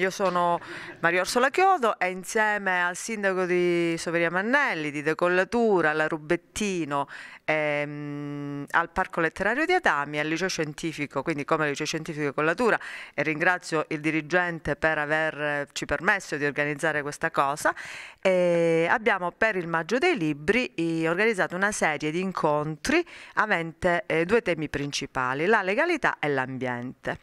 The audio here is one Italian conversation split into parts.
io sono Maria Orsola Chiodo e insieme al sindaco di Soveria Mannelli, di Decollatura, alla Rubettino, ehm, al Parco Letterario di Atami, al Liceo Scientifico, quindi come Liceo Scientifico di Collatura e ringrazio il dirigente per averci permesso di organizzare questa cosa. E abbiamo per il Maggio dei Libri organizzato una serie di incontri avente eh, due temi principali, la legalità e l'ambiente.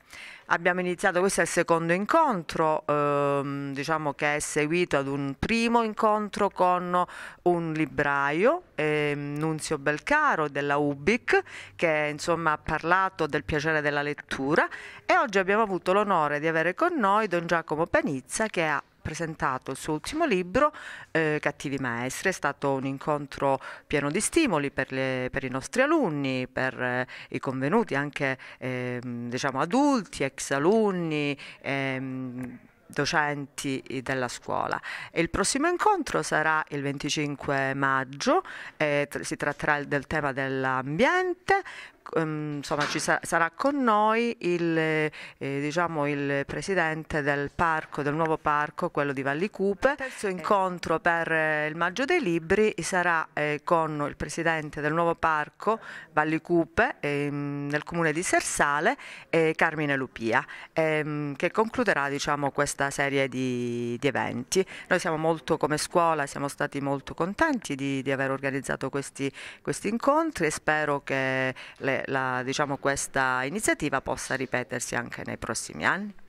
Abbiamo iniziato, questo è il secondo incontro, ehm, diciamo che è seguito ad un primo incontro con un libraio, ehm, Nunzio Belcaro della UBIC, che insomma ha parlato del piacere della lettura e oggi abbiamo avuto l'onore di avere con noi Don Giacomo Panizza che ha presentato il suo ultimo libro, eh, Cattivi Maestri. È stato un incontro pieno di stimoli per, le, per i nostri alunni, per eh, i convenuti, anche ehm, diciamo, adulti, ex alunni. Ehm, docenti eh, della scuola. il prossimo incontro sarà il 25 maggio, eh, si tratterà del tema dell'ambiente, Ecco, ehm, insomma, ci sa- sarà con noi il, eh, eh, diciamo, il presidente del, parco, del nuovo parco, quello di Valli Cupe. Il terzo incontro per eh, il Maggio dei Libri sarà eh, con il presidente del nuovo parco Valli Cupe ehm, nel comune di Sersale, Carmine Lupia, ehm, che concluderà diciamo, questa serie di, di, eventi. Noi siamo molto, come scuola, siamo stati molto contenti di, di aver organizzato questi, questi incontri e spero che le la, diciamo, questa iniziativa possa ripetersi anche nei prossimi anni.